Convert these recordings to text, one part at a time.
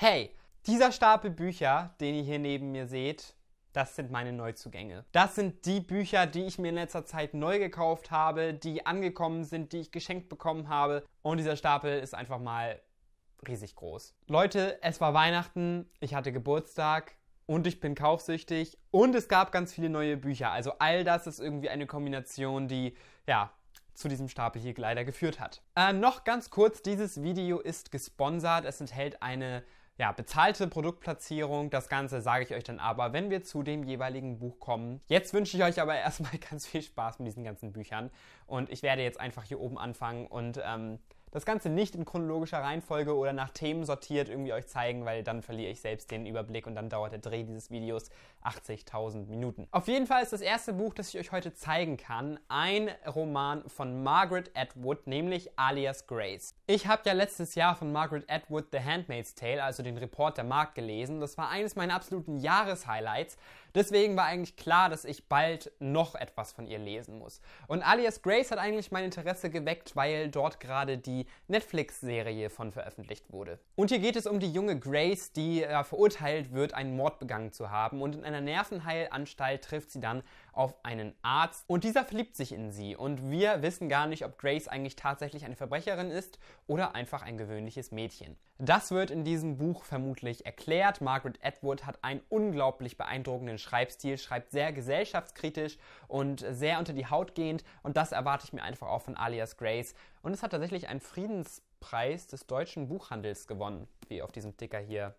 hey, dieser Stapel Bücher, den ihr hier neben mir seht, das sind meine Neuzugänge. Das sind die Bücher, die ich mir in letzter Zeit neu gekauft habe, die angekommen sind, die ich geschenkt bekommen habe. Und dieser Stapel ist einfach mal riesig groß. Leute, es war Weihnachten, ich hatte Geburtstag und ich bin kaufsüchtig und es gab ganz viele neue Bücher. Also all das ist irgendwie eine Kombination, die ja zu diesem Stapel hier leider geführt hat. Äh, noch ganz kurz, dieses Video ist gesponsert. Es enthält eine ja, bezahlte Produktplatzierung. Das Ganze sage ich euch dann aber, wenn wir zu dem jeweiligen Buch kommen. Jetzt wünsche ich euch aber erstmal ganz viel Spaß mit diesen ganzen Büchern. Und ich werde jetzt einfach hier oben anfangen und ähm, das Ganze nicht in chronologischer Reihenfolge oder nach Themen sortiert irgendwie euch zeigen, weil dann verliere ich selbst den Überblick und dann dauert der Dreh dieses Videos 80.000 Minuten. Auf jeden Fall ist das erste Buch, das ich euch heute zeigen kann, ein Roman von Margaret Atwood, nämlich alias Grace. Ich habe ja letztes Jahr von Margaret Atwood The Handmaid's Tale, also den Report der Markt gelesen. Das war eines meiner absoluten Jahreshighlights, Deswegen war eigentlich klar, dass ich bald noch etwas von ihr lesen muss. Und Alias Grace hat eigentlich mein Interesse geweckt, weil dort gerade die Netflix-Serie von veröffentlicht wurde. Und hier geht es um die junge Grace, die äh, verurteilt wird, einen Mord begangen zu haben. Und in einer Nervenheilanstalt trifft sie dann auf einen Arzt und dieser verliebt sich in sie und wir wissen gar nicht, ob Grace eigentlich tatsächlich eine Verbrecherin ist oder einfach ein gewöhnliches Mädchen. Das wird in diesem Buch vermutlich erklärt. Margaret Atwood hat einen unglaublich beeindruckenden Schreibstil, schreibt sehr gesellschaftskritisch und sehr unter die Haut gehend und das erwarte ich mir einfach auch von Alias Grace und es hat tatsächlich einen Friedenspreis des deutschen Buchhandels gewonnen, wie auf diesem Ticker hier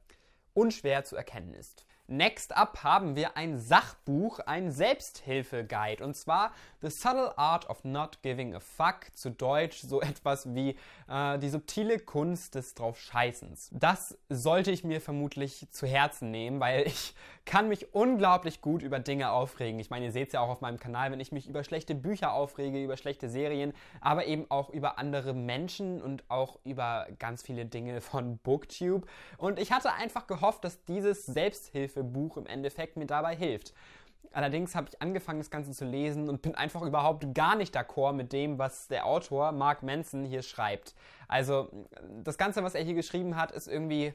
unschwer zu erkennen ist. Next up haben wir ein Sachbuch, ein Selbsthilfeguide und zwar The Subtle Art of Not Giving a Fuck, zu Deutsch so etwas wie äh, die subtile Kunst des Draufscheißens. Das sollte ich mir vermutlich zu Herzen nehmen, weil ich kann mich unglaublich gut über Dinge aufregen. Ich meine, ihr seht es ja auch auf meinem Kanal, wenn ich mich über schlechte Bücher aufrege, über schlechte Serien, aber eben auch über andere Menschen und auch über ganz viele Dinge von Booktube. Und ich hatte einfach gehofft, dass dieses Selbsthilfe für Buch im Endeffekt mir dabei hilft. Allerdings habe ich angefangen, das Ganze zu lesen und bin einfach überhaupt gar nicht d'accord mit dem, was der Autor Mark Manson hier schreibt. Also das Ganze, was er hier geschrieben hat, ist irgendwie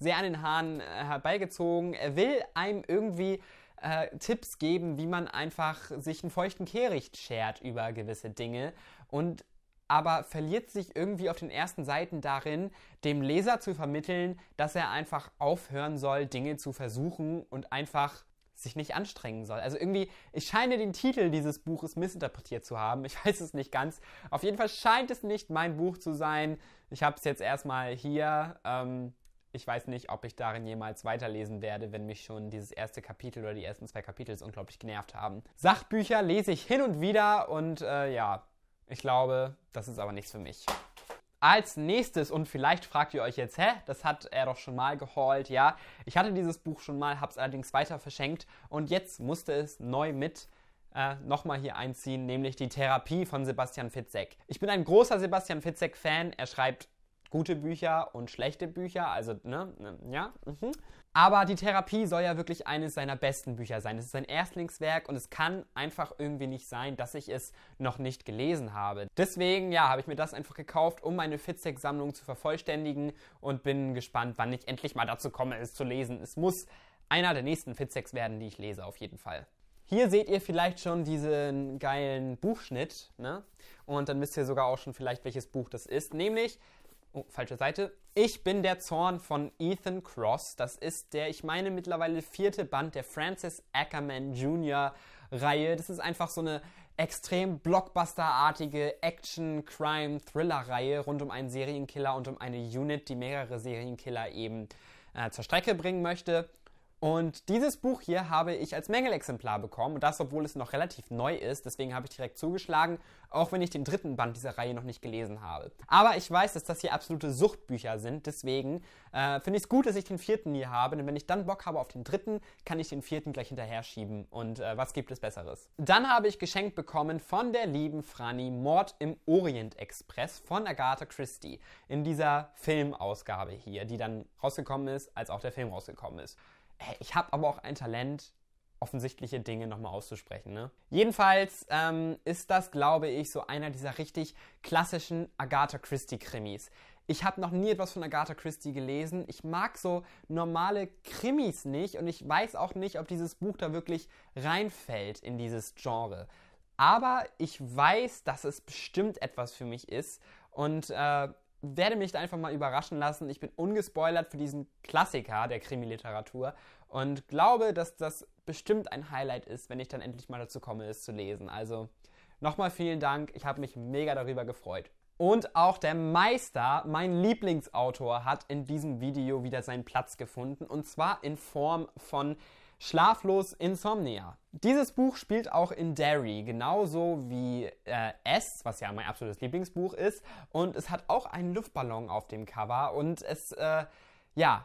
sehr an den Haaren äh, herbeigezogen. Er will einem irgendwie äh, Tipps geben, wie man einfach sich einen feuchten Kehricht schert über gewisse Dinge. Und aber verliert sich irgendwie auf den ersten Seiten darin, dem Leser zu vermitteln, dass er einfach aufhören soll, Dinge zu versuchen und einfach sich nicht anstrengen soll. Also irgendwie, ich scheine den Titel dieses Buches missinterpretiert zu haben. Ich weiß es nicht ganz. Auf jeden Fall scheint es nicht mein Buch zu sein. Ich habe es jetzt erstmal hier. Ähm, ich weiß nicht, ob ich darin jemals weiterlesen werde, wenn mich schon dieses erste Kapitel oder die ersten zwei Kapitel unglaublich genervt haben. Sachbücher lese ich hin und wieder und äh, ja, ich glaube, das ist aber nichts für mich. Als nächstes, und vielleicht fragt ihr euch jetzt, hä, das hat er doch schon mal geholt, ja. Ich hatte dieses Buch schon mal, hab's allerdings weiter verschenkt und jetzt musste es neu mit äh, nochmal hier einziehen, nämlich die Therapie von Sebastian Fitzek. Ich bin ein großer Sebastian Fitzek-Fan. Er schreibt gute Bücher und schlechte Bücher, also, ne, ne ja. Mhm. Aber die Therapie soll ja wirklich eines seiner besten Bücher sein. Es ist sein Erstlingswerk und es kann einfach irgendwie nicht sein, dass ich es noch nicht gelesen habe. Deswegen, ja, habe ich mir das einfach gekauft, um meine Fitzek-Sammlung zu vervollständigen und bin gespannt, wann ich endlich mal dazu komme, es zu lesen. Es muss einer der nächsten Fitzeks werden, die ich lese, auf jeden Fall. Hier seht ihr vielleicht schon diesen geilen Buchschnitt, ne? Und dann wisst ihr sogar auch schon vielleicht, welches Buch das ist, nämlich, oh, falsche Seite, ich bin der Zorn von Ethan Cross. Das ist der, ich meine, mittlerweile vierte Band der Francis Ackerman Jr. Reihe. Das ist einfach so eine extrem blockbusterartige Action-Crime-Thriller-Reihe rund um einen Serienkiller und um eine Unit, die mehrere Serienkiller eben äh, zur Strecke bringen möchte. Und dieses Buch hier habe ich als Mängelexemplar bekommen und das, obwohl es noch relativ neu ist. Deswegen habe ich direkt zugeschlagen, auch wenn ich den dritten Band dieser Reihe noch nicht gelesen habe. Aber ich weiß, dass das hier absolute Suchtbücher sind. Deswegen äh, finde ich es gut, dass ich den vierten hier habe. Denn wenn ich dann Bock habe auf den dritten, kann ich den vierten gleich hinterher schieben. Und äh, was gibt es Besseres? Dann habe ich geschenkt bekommen von der lieben Franny Mord im Orient Express von Agatha Christie. In dieser Filmausgabe hier, die dann rausgekommen ist, als auch der Film rausgekommen ist ich habe aber auch ein Talent, offensichtliche Dinge nochmal auszusprechen. Ne? Jedenfalls ähm, ist das, glaube ich, so einer dieser richtig klassischen Agatha Christie-Krimis. Ich habe noch nie etwas von Agatha Christie gelesen. Ich mag so normale Krimis nicht und ich weiß auch nicht, ob dieses Buch da wirklich reinfällt in dieses Genre. Aber ich weiß, dass es bestimmt etwas für mich ist und äh, werde mich da einfach mal überraschen lassen. Ich bin ungespoilert für diesen Klassiker der Krimi-Literatur und glaube, dass das bestimmt ein Highlight ist, wenn ich dann endlich mal dazu komme, es zu lesen. Also nochmal vielen Dank. Ich habe mich mega darüber gefreut. Und auch der Meister, mein Lieblingsautor, hat in diesem Video wieder seinen Platz gefunden. Und zwar in Form von Schlaflos Insomnia. Dieses Buch spielt auch in Derry, genauso wie äh, S, was ja mein absolutes Lieblingsbuch ist. Und es hat auch einen Luftballon auf dem Cover und es, äh, ja,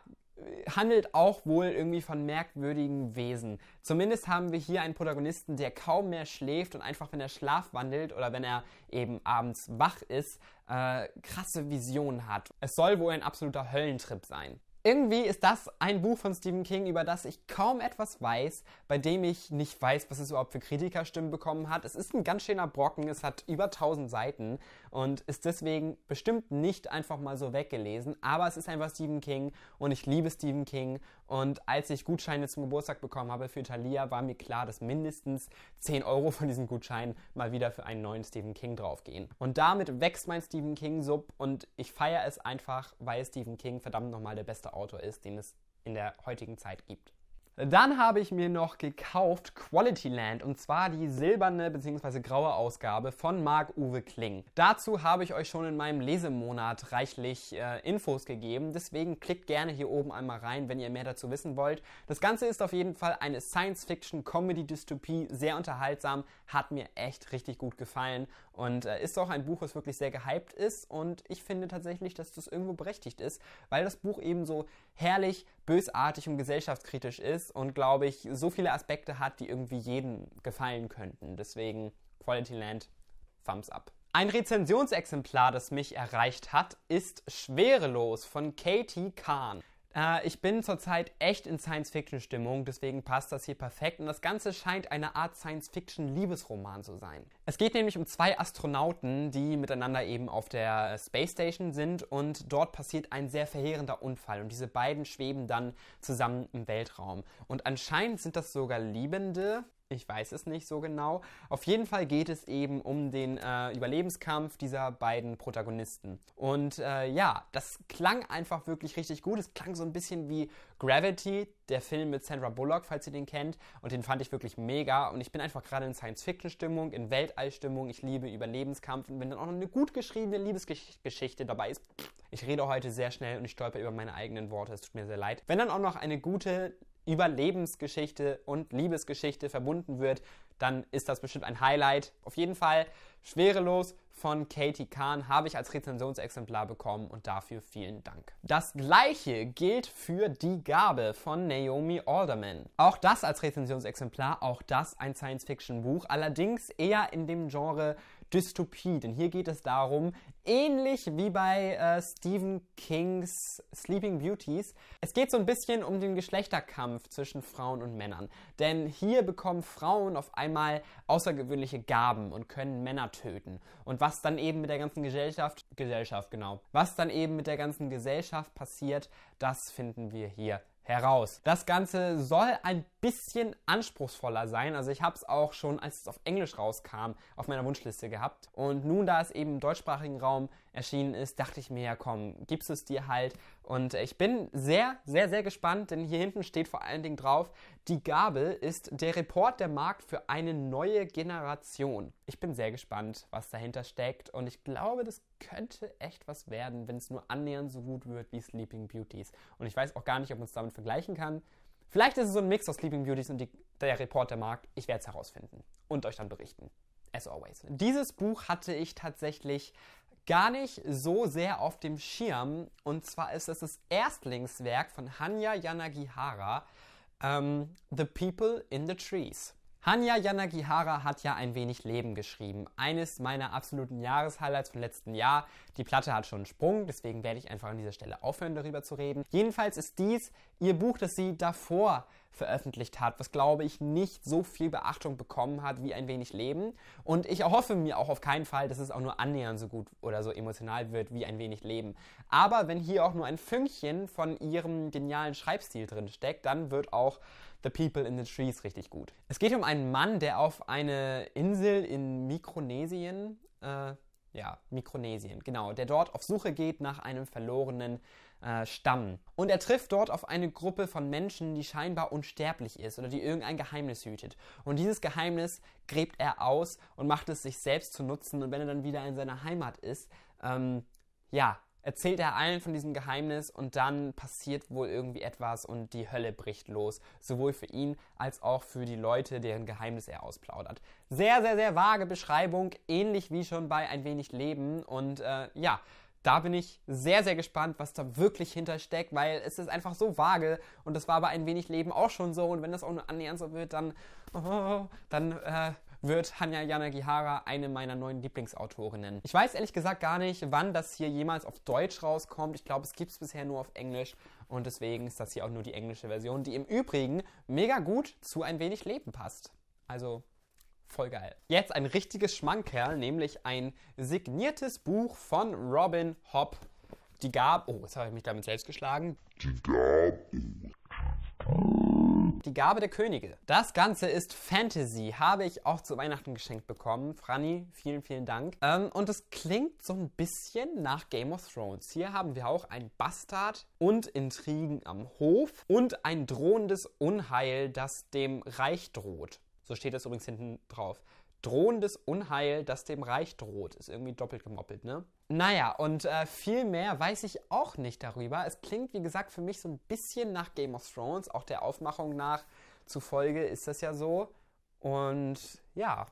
handelt auch wohl irgendwie von merkwürdigen Wesen. Zumindest haben wir hier einen Protagonisten, der kaum mehr schläft und einfach, wenn er schlafwandelt oder wenn er eben abends wach ist, äh, krasse Visionen hat. Es soll wohl ein absoluter Höllentrip sein. Irgendwie ist das ein Buch von Stephen King, über das ich kaum etwas weiß, bei dem ich nicht weiß, was es überhaupt für Kritikerstimmen bekommen hat. Es ist ein ganz schöner Brocken, es hat über 1000 Seiten und ist deswegen bestimmt nicht einfach mal so weggelesen, aber es ist einfach Stephen King und ich liebe Stephen King und als ich Gutscheine zum Geburtstag bekommen habe für Thalia, war mir klar, dass mindestens 10 Euro von diesen Gutscheinen mal wieder für einen neuen Stephen King draufgehen. Und damit wächst mein Stephen King-Sub und ich feiere es einfach, weil Stephen King verdammt nochmal der beste Autor ist, den es in der heutigen Zeit gibt. Dann habe ich mir noch gekauft Quality Land und zwar die silberne bzw. graue Ausgabe von Marc-Uwe Kling. Dazu habe ich euch schon in meinem Lesemonat reichlich äh, Infos gegeben, deswegen klickt gerne hier oben einmal rein, wenn ihr mehr dazu wissen wollt. Das Ganze ist auf jeden Fall eine Science-Fiction-Comedy-Dystopie, sehr unterhaltsam, hat mir echt richtig gut gefallen und äh, ist auch ein Buch, was wirklich sehr gehypt ist. Und ich finde tatsächlich, dass das irgendwo berechtigt ist, weil das Buch eben so herrlich, bösartig und gesellschaftskritisch ist und, glaube ich, so viele Aspekte hat, die irgendwie jedem gefallen könnten. Deswegen Quality Land, Thumbs up. Ein Rezensionsexemplar, das mich erreicht hat, ist Schwerelos von Katie Kahn. Äh, ich bin zurzeit echt in Science-Fiction-Stimmung, deswegen passt das hier perfekt und das Ganze scheint eine Art Science-Fiction-Liebesroman zu sein. Es geht nämlich um zwei Astronauten, die miteinander eben auf der äh, Space Station sind und dort passiert ein sehr verheerender Unfall und diese beiden schweben dann zusammen im Weltraum. Und anscheinend sind das sogar Liebende, ich weiß es nicht so genau. Auf jeden Fall geht es eben um den äh, Überlebenskampf dieser beiden Protagonisten. Und äh, ja, das klang einfach wirklich richtig gut. Es klang so ein bisschen wie Gravity, der Film mit Sandra Bullock, falls ihr den kennt. Und den fand ich wirklich mega. Und ich bin einfach gerade in Science-Fiction-Stimmung, in Weltall-Stimmung. Ich liebe Überlebenskampf. Und wenn dann auch noch eine gut geschriebene Liebesgeschichte dabei ist, ich rede heute sehr schnell und ich stolper über meine eigenen Worte. Es tut mir sehr leid. Wenn dann auch noch eine gute Überlebensgeschichte und Liebesgeschichte verbunden wird, dann ist das bestimmt ein Highlight. Auf jeden Fall Schwerelos von Katie Kahn habe ich als Rezensionsexemplar bekommen und dafür vielen Dank. Das gleiche gilt für Die Gabe von Naomi Alderman. Auch das als Rezensionsexemplar, auch das ein Science-Fiction-Buch, allerdings eher in dem Genre Dystopie. Denn hier geht es darum, ähnlich wie bei äh, Stephen Kings Sleeping Beauties, es geht so ein bisschen um den Geschlechterkampf zwischen Frauen und Männern. Denn hier bekommen Frauen auf einmal außergewöhnliche Gaben und können Männer töten. Und was dann eben mit der ganzen Gesellschaft, Gesellschaft genau, was dann eben mit der ganzen Gesellschaft passiert, das finden wir hier heraus. Das Ganze soll ein bisschen anspruchsvoller sein. Also ich habe es auch schon, als es auf Englisch rauskam, auf meiner Wunschliste gehabt. Und nun, da es eben im deutschsprachigen Raum erschienen ist, dachte ich mir, ja komm, gibst es dir halt und äh, ich bin sehr, sehr, sehr gespannt, denn hier hinten steht vor allen Dingen drauf, die Gabel ist der Report der Markt für eine neue Generation. Ich bin sehr gespannt, was dahinter steckt und ich glaube, das könnte echt was werden, wenn es nur annähernd so gut wird wie Sleeping Beauties. Und ich weiß auch gar nicht, ob man es damit vergleichen kann. Vielleicht ist es so ein Mix aus Sleeping Beauties und die, der Report der Markt. Ich werde es herausfinden und euch dann berichten. As always. Dieses Buch hatte ich tatsächlich gar nicht so sehr auf dem Schirm. Und zwar ist es das Erstlingswerk von Hanya Yanagihara, um, ähm, The People in the Trees. Hanya Yanagihara hat ja ein wenig Leben geschrieben. Eines meiner absoluten Jahreshighlights vom letzten Jahr. Die Platte hat schon einen Sprung, deswegen werde ich einfach an dieser Stelle aufhören, darüber zu reden. Jedenfalls ist dies ihr Buch, das sie davor veröffentlicht hat, was glaube ich nicht so viel Beachtung bekommen hat wie ein wenig Leben. Und ich erhoffe mir auch auf keinen Fall, dass es auch nur annähernd so gut oder so emotional wird wie ein wenig Leben. Aber wenn hier auch nur ein Fünkchen von ihrem genialen Schreibstil drin steckt, dann wird auch The People in the Trees richtig gut. Es geht um einen Mann, der auf eine Insel in Mikronesien, äh, ja, Mikronesien, genau, der dort auf Suche geht nach einem verlorenen äh, Stamm. Und er trifft dort auf eine Gruppe von Menschen, die scheinbar unsterblich ist oder die irgendein Geheimnis hütet. Und dieses Geheimnis gräbt er aus und macht es sich selbst zu nutzen. Und wenn er dann wieder in seiner Heimat ist, ähm, ja, erzählt er allen von diesem Geheimnis und dann passiert wohl irgendwie etwas und die Hölle bricht los. Sowohl für ihn als auch für die Leute, deren Geheimnis er ausplaudert. Sehr, sehr, sehr vage Beschreibung, ähnlich wie schon bei Ein wenig Leben. Und äh, ja, da bin ich sehr, sehr gespannt, was da wirklich hintersteckt, weil es ist einfach so vage und das war bei ein wenig Leben auch schon so und wenn das auch nur annähernd so wird, dann, oh, dann äh, wird Hanya Yanagihara eine meiner neuen Lieblingsautorinnen. Ich weiß ehrlich gesagt gar nicht, wann das hier jemals auf Deutsch rauskommt. Ich glaube, es gibt es bisher nur auf Englisch und deswegen ist das hier auch nur die englische Version, die im Übrigen mega gut zu ein wenig Leben passt. Also voll geil. Jetzt ein richtiges Schmankerl, nämlich ein signiertes Buch von Robin Hopp. Die gab, oh, jetzt habe ich mich damit selbst geschlagen. Die gab, oh. Die Gabe der Könige. Das Ganze ist Fantasy. Habe ich auch zu Weihnachten geschenkt bekommen. Franny, vielen, vielen Dank. Ähm, und es klingt so ein bisschen nach Game of Thrones. Hier haben wir auch einen Bastard und Intrigen am Hof und ein drohendes Unheil, das dem Reich droht. So steht das übrigens hinten drauf drohendes Unheil, das dem Reich droht. Ist irgendwie doppelt gemoppelt, ne? Naja, und äh, viel mehr weiß ich auch nicht darüber. Es klingt, wie gesagt, für mich so ein bisschen nach Game of Thrones. Auch der Aufmachung nach zufolge ist das ja so. Und ja,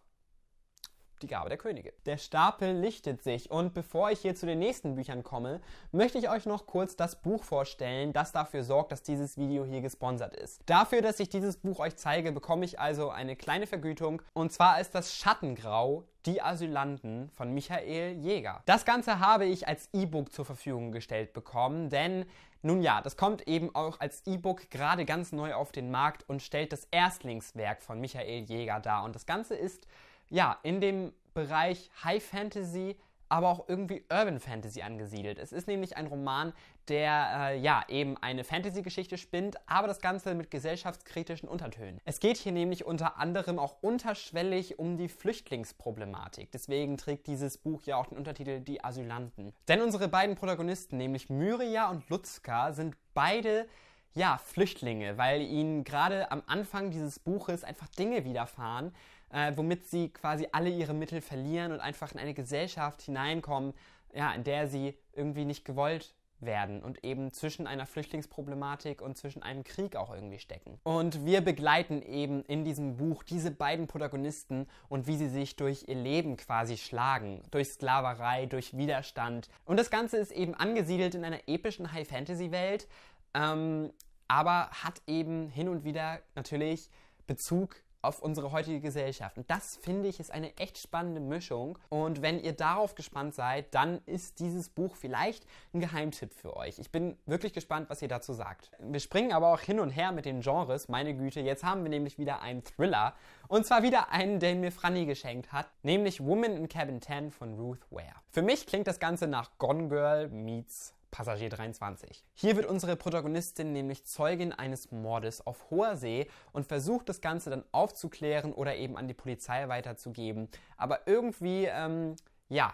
die Gabe der Könige. Der Stapel lichtet sich und bevor ich hier zu den nächsten Büchern komme, möchte ich euch noch kurz das Buch vorstellen, das dafür sorgt, dass dieses Video hier gesponsert ist. Dafür, dass ich dieses Buch euch zeige, bekomme ich also eine kleine Vergütung und zwar ist das Schattengrau die Asylanten von Michael Jäger. Das Ganze habe ich als E-Book zur Verfügung gestellt bekommen, denn nun ja, das kommt eben auch als E-Book gerade ganz neu auf den Markt und stellt das Erstlingswerk von Michael Jäger dar. Und das Ganze ist ja, in dem Bereich High Fantasy, aber auch irgendwie Urban Fantasy angesiedelt. Es ist nämlich ein Roman, der äh, ja eben eine Fantasy-Geschichte spinnt, aber das Ganze mit gesellschaftskritischen Untertönen. Es geht hier nämlich unter anderem auch unterschwellig um die Flüchtlingsproblematik. Deswegen trägt dieses Buch ja auch den Untertitel Die Asylanten. Denn unsere beiden Protagonisten, nämlich Myria und Lutzka, sind beide ja Flüchtlinge, weil ihnen gerade am Anfang dieses Buches einfach Dinge widerfahren, äh, womit sie quasi alle ihre Mittel verlieren und einfach in eine Gesellschaft hineinkommen, ja, in der sie irgendwie nicht gewollt werden und eben zwischen einer Flüchtlingsproblematik und zwischen einem Krieg auch irgendwie stecken. Und wir begleiten eben in diesem Buch diese beiden Protagonisten und wie sie sich durch ihr Leben quasi schlagen, durch Sklaverei, durch Widerstand. Und das Ganze ist eben angesiedelt in einer epischen High-Fantasy-Welt, ähm, aber hat eben hin und wieder natürlich Bezug auf unsere heutige Gesellschaft. Und das finde ich ist eine echt spannende Mischung. Und wenn ihr darauf gespannt seid, dann ist dieses Buch vielleicht ein Geheimtipp für euch. Ich bin wirklich gespannt, was ihr dazu sagt. Wir springen aber auch hin und her mit den Genres. Meine Güte, jetzt haben wir nämlich wieder einen Thriller. Und zwar wieder einen, den mir Franny geschenkt hat, nämlich Woman in Cabin 10 von Ruth Ware. Für mich klingt das Ganze nach Gone Girl meets Passagier 23. Hier wird unsere Protagonistin nämlich Zeugin eines Mordes auf hoher See und versucht das Ganze dann aufzuklären oder eben an die Polizei weiterzugeben. Aber irgendwie, ähm, ja,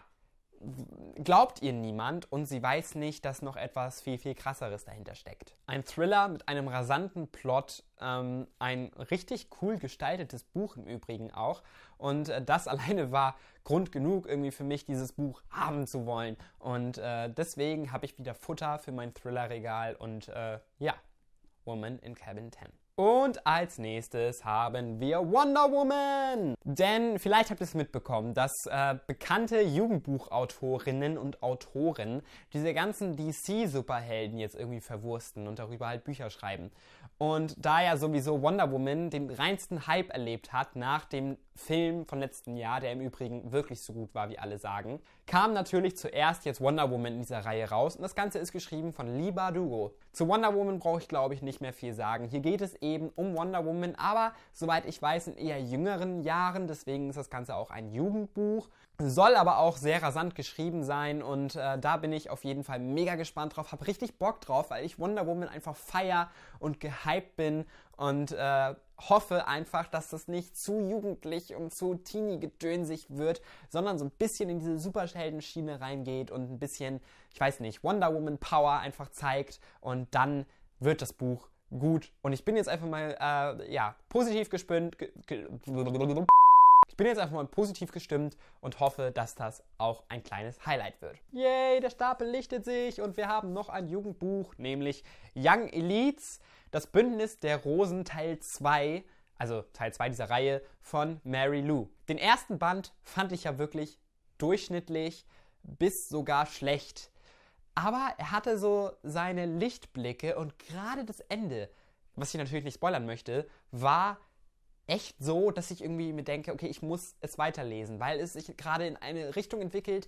glaubt ihr niemand und sie weiß nicht, dass noch etwas viel, viel krasseres dahinter steckt. Ein Thriller mit einem rasanten Plot, ähm, ein richtig cool gestaltetes Buch im Übrigen auch und äh, das alleine war Grund genug irgendwie für mich, dieses Buch haben zu wollen. Und äh, deswegen habe ich wieder Futter für mein Thriller-Regal und äh, ja, Woman in Cabin 10. Und als nächstes haben wir Wonder Woman. Denn vielleicht habt ihr es mitbekommen, dass äh, bekannte Jugendbuchautorinnen und Autoren diese ganzen DC-Superhelden jetzt irgendwie verwursten und darüber halt Bücher schreiben. Und da ja sowieso Wonder Woman den reinsten Hype erlebt hat nach dem Film vom letzten Jahr, der im Übrigen wirklich so gut war, wie alle sagen, kam natürlich zuerst jetzt Wonder Woman in dieser Reihe raus und das Ganze ist geschrieben von Lee Bardugo. Zu Wonder Woman brauche ich, glaube ich, nicht mehr viel sagen. Hier geht es eben um Wonder Woman, aber soweit ich weiß, in eher jüngeren Jahren, deswegen ist das Ganze auch ein Jugendbuch, soll aber auch sehr rasant geschrieben sein und äh, da bin ich auf jeden Fall mega gespannt drauf, habe richtig Bock drauf, weil ich Wonder Woman einfach feier und gehypt bin und äh, hoffe einfach, dass das nicht zu jugendlich und zu teeny-gedönsig wird, sondern so ein bisschen in diese Superheldenschiene reingeht und ein bisschen, ich weiß nicht, Wonder Woman Power einfach zeigt und dann wird das Buch gut. Und ich bin jetzt einfach mal, äh, ja, positiv gespinnt. ich bin jetzt einfach mal positiv gestimmt und hoffe, dass das auch ein kleines Highlight wird. Yay, der Stapel lichtet sich und wir haben noch ein Jugendbuch, nämlich Young Elites. Das Bündnis der Rosen Teil 2, also Teil 2 dieser Reihe von Mary Lou. Den ersten Band fand ich ja wirklich durchschnittlich bis sogar schlecht. Aber er hatte so seine Lichtblicke und gerade das Ende, was ich natürlich nicht spoilern möchte, war echt so, dass ich irgendwie mir denke, okay, ich muss es weiterlesen, weil es sich gerade in eine Richtung entwickelt,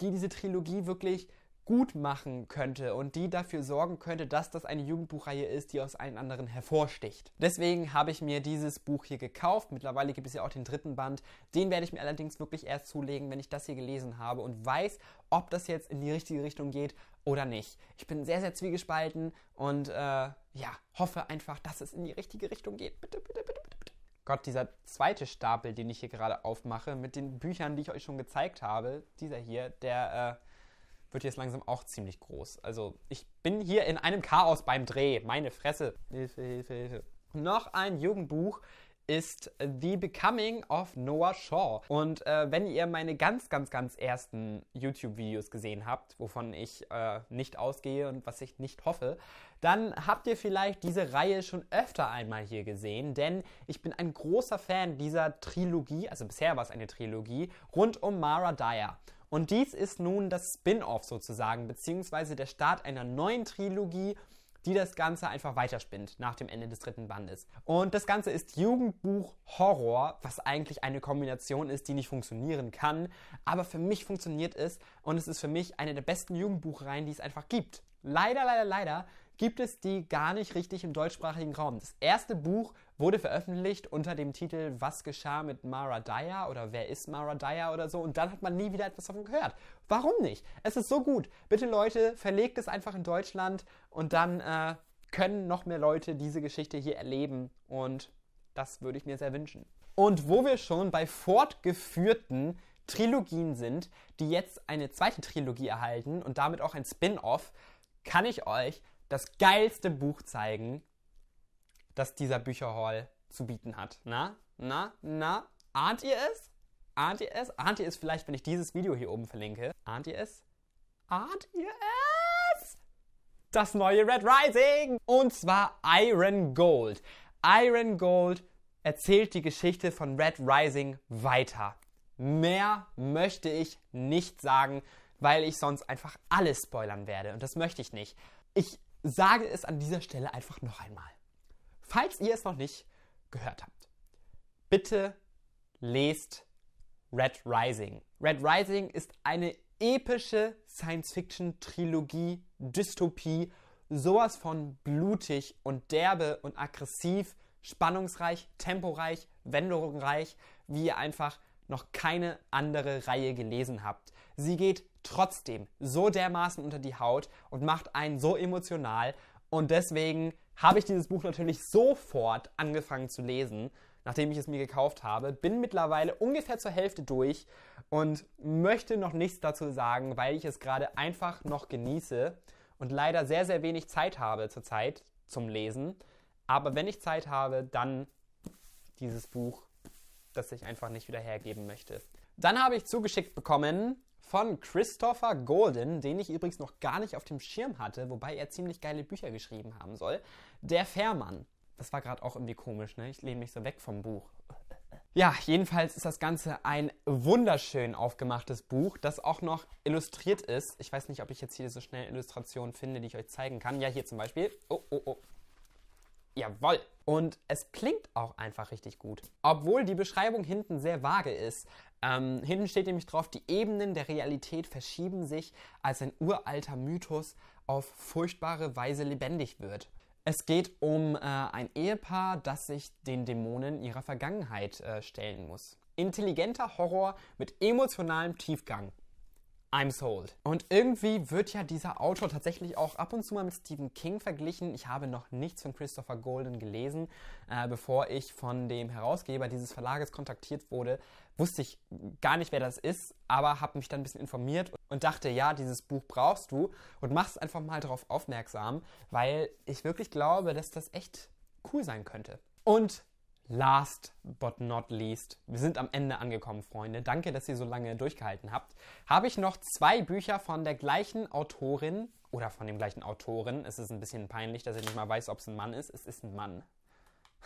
die diese Trilogie wirklich gut machen könnte und die dafür sorgen könnte, dass das eine Jugendbuchreihe ist, die aus allen anderen hervorsticht. Deswegen habe ich mir dieses Buch hier gekauft. Mittlerweile gibt es ja auch den dritten Band. Den werde ich mir allerdings wirklich erst zulegen, wenn ich das hier gelesen habe und weiß, ob das jetzt in die richtige Richtung geht oder nicht. Ich bin sehr, sehr zwiegespalten und äh, ja, hoffe einfach, dass es in die richtige Richtung geht. Bitte, bitte, bitte, bitte. bitte. Gott, dieser zweite Stapel, den ich hier gerade aufmache, mit den Büchern, die ich euch schon gezeigt habe, dieser hier, der äh, wird jetzt langsam auch ziemlich groß. Also ich bin hier in einem Chaos beim Dreh. Meine Fresse. Hilfe, Hilfe, Hilfe. Noch ein Jugendbuch ist The Becoming of Noah Shaw. Und äh, wenn ihr meine ganz, ganz, ganz ersten YouTube-Videos gesehen habt, wovon ich äh, nicht ausgehe und was ich nicht hoffe, dann habt ihr vielleicht diese Reihe schon öfter einmal hier gesehen, denn ich bin ein großer Fan dieser Trilogie, also bisher war es eine Trilogie, rund um Mara Dyer. Und dies ist nun das Spin-off sozusagen, beziehungsweise der Start einer neuen Trilogie, die das Ganze einfach weiterspinnt nach dem Ende des dritten Bandes. Und das Ganze ist Jugendbuch Horror, was eigentlich eine Kombination ist, die nicht funktionieren kann, aber für mich funktioniert es und es ist für mich eine der besten Jugendbuchreihen, die es einfach gibt. Leider, leider, leider gibt es die gar nicht richtig im deutschsprachigen Raum. Das erste Buch wurde veröffentlicht unter dem Titel Was geschah mit Mara Dyer oder Wer ist Mara Dyer oder so und dann hat man nie wieder etwas davon gehört. Warum nicht? Es ist so gut. Bitte Leute, verlegt es einfach in Deutschland und dann äh, können noch mehr Leute diese Geschichte hier erleben und das würde ich mir sehr wünschen. Und wo wir schon bei fortgeführten Trilogien sind, die jetzt eine zweite Trilogie erhalten und damit auch ein Spin-off, kann ich euch das geilste Buch zeigen, das dieser Bücherhall zu bieten hat. Na, na, na, ahnt ihr es? Ahnt ihr es? Ahnt ihr es vielleicht, wenn ich dieses Video hier oben verlinke? Ahnt ihr es? Ahnt ihr es? Das neue Red Rising! Und zwar Iron Gold. Iron Gold erzählt die Geschichte von Red Rising weiter. Mehr möchte ich nicht sagen, weil ich sonst einfach alles spoilern werde. Und das möchte ich nicht. Ich sage es an dieser Stelle einfach noch einmal. Falls ihr es noch nicht gehört habt, bitte lest Red Rising. Red Rising ist eine epische Science-Fiction-Trilogie, Dystopie, sowas von blutig und derbe und aggressiv, spannungsreich, temporeich, wendungsreich, wie ihr einfach noch keine andere Reihe gelesen habt. Sie geht trotzdem so dermaßen unter die Haut und macht einen so emotional. Und deswegen habe ich dieses Buch natürlich sofort angefangen zu lesen, nachdem ich es mir gekauft habe. Bin mittlerweile ungefähr zur Hälfte durch und möchte noch nichts dazu sagen, weil ich es gerade einfach noch genieße und leider sehr, sehr wenig Zeit habe zurzeit zum Lesen. Aber wenn ich Zeit habe, dann dieses Buch, das ich einfach nicht wieder hergeben möchte. Dann habe ich zugeschickt bekommen von Christopher Golden, den ich übrigens noch gar nicht auf dem Schirm hatte, wobei er ziemlich geile Bücher geschrieben haben soll. Der Fährmann. Das war gerade auch irgendwie komisch, ne? Ich lehne mich so weg vom Buch. Ja, jedenfalls ist das Ganze ein wunderschön aufgemachtes Buch, das auch noch illustriert ist. Ich weiß nicht, ob ich jetzt hier so schnell Illustrationen finde, die ich euch zeigen kann. Ja, hier zum Beispiel. Oh, oh, oh. Jawoll. Und es klingt auch einfach richtig gut. Obwohl die Beschreibung hinten sehr vage ist. Ähm, hinten steht nämlich drauf, die Ebenen der Realität verschieben sich, als ein uralter Mythos auf furchtbare Weise lebendig wird. Es geht um äh, ein Ehepaar, das sich den Dämonen ihrer Vergangenheit äh, stellen muss. Intelligenter Horror mit emotionalem Tiefgang. I'm sold. Und irgendwie wird ja dieser Autor tatsächlich auch ab und zu mal mit Stephen King verglichen. Ich habe noch nichts von Christopher Golden gelesen. Äh, bevor ich von dem Herausgeber dieses Verlages kontaktiert wurde, wusste ich gar nicht, wer das ist, aber habe mich dann ein bisschen informiert und dachte, ja, dieses Buch brauchst du und mach's einfach mal darauf aufmerksam, weil ich wirklich glaube, dass das echt cool sein könnte. Und last but not least, wir sind am Ende angekommen, Freunde. Danke, dass ihr so lange durchgehalten habt. Habe ich noch zwei Bücher von der gleichen Autorin oder von dem gleichen Autorin. Es ist ein bisschen peinlich, dass ich nicht mal weiß, ob es ein Mann ist. Es ist ein Mann.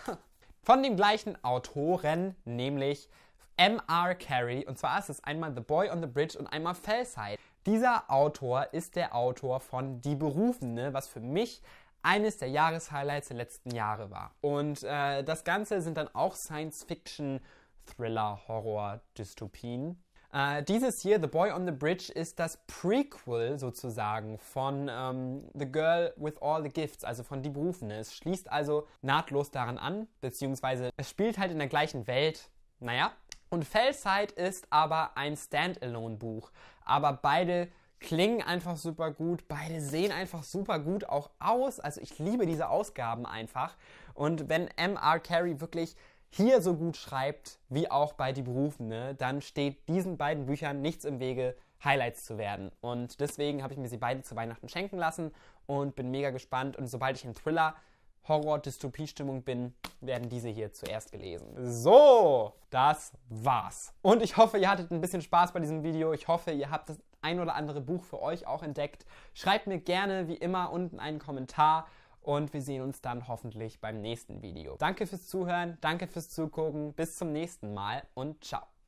Von dem gleichen Autoren, nämlich M.R. Carey. Und zwar ist es einmal The Boy on the Bridge und einmal Fellside. Dieser Autor ist der Autor von Die Berufene, was für mich eines der Jahreshighlights der letzten Jahre war. Und äh, das Ganze sind dann auch Science-Fiction, Thriller, Horror, Dystopien. Äh, dieses hier, The Boy on the Bridge, ist das Prequel sozusagen von ähm, The Girl with All the Gifts, also von Die Berufene. Es schließt also nahtlos daran an, beziehungsweise es spielt halt in der gleichen Welt. Naja. Und Fellside ist aber ein Standalone-Buch. Aber beide klingen einfach super gut, beide sehen einfach super gut auch aus. Also ich liebe diese Ausgaben einfach. Und wenn MR Carey wirklich hier so gut schreibt, wie auch bei Die Berufene, ne, dann steht diesen beiden Büchern nichts im Wege, Highlights zu werden. Und deswegen habe ich mir sie beide zu Weihnachten schenken lassen und bin mega gespannt. Und sobald ich einen Thriller Horror-Dystopie-Stimmung bin, werden diese hier zuerst gelesen. So, das war's. Und ich hoffe, ihr hattet ein bisschen Spaß bei diesem Video. Ich hoffe, ihr habt das ein oder andere Buch für euch auch entdeckt. Schreibt mir gerne wie immer unten einen Kommentar und wir sehen uns dann hoffentlich beim nächsten Video. Danke fürs Zuhören, danke fürs Zugucken, bis zum nächsten Mal und ciao.